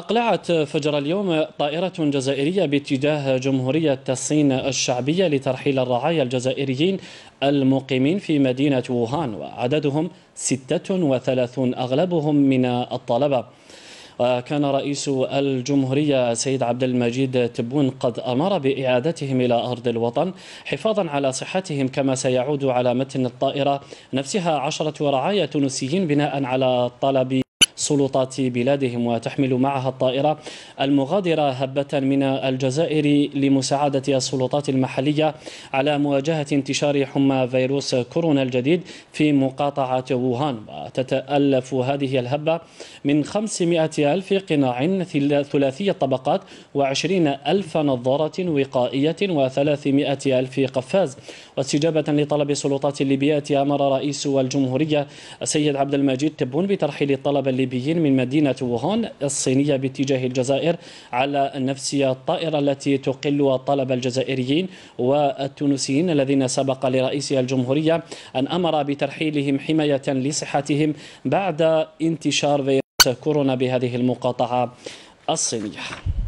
أقلعت فجر اليوم طائرة جزائرية باتجاه جمهورية الصين الشعبية لترحيل الرعايا الجزائريين المقيمين في مدينة ووهان وعددهم 36 أغلبهم من الطلبة وكان رئيس الجمهورية سيد عبد المجيد تبون قد أمر بإعادتهم إلى أرض الوطن حفاظا على صحتهم كما سيعود على متن الطائرة نفسها عشرة رعايا تونسيين بناء على طلب سلطات بلادهم وتحمل معها الطائرة المغادرة هبة من الجزائر لمساعدة السلطات المحلية على مواجهة انتشار حمى فيروس كورونا الجديد في مقاطعة ووهان وتتألف هذه الهبة من 500 ألف قناع ثلاثي الطبقات و20 ألف نظارة وقائية و300 ألف قفاز واستجابة لطلب السلطات الليبية أمر رئيس الجمهورية السيد عبد المجيد تبون بترحيل الطلبة الليبية الحربيين من مدينة ووهان الصينية باتجاه الجزائر على نفسية الطائرة التي تقل طلب الجزائريين والتونسيين الذين سبق لرئيس الجمهورية أن أمر بترحيلهم حماية لصحتهم بعد انتشار فيروس كورونا بهذه المقاطعة الصينية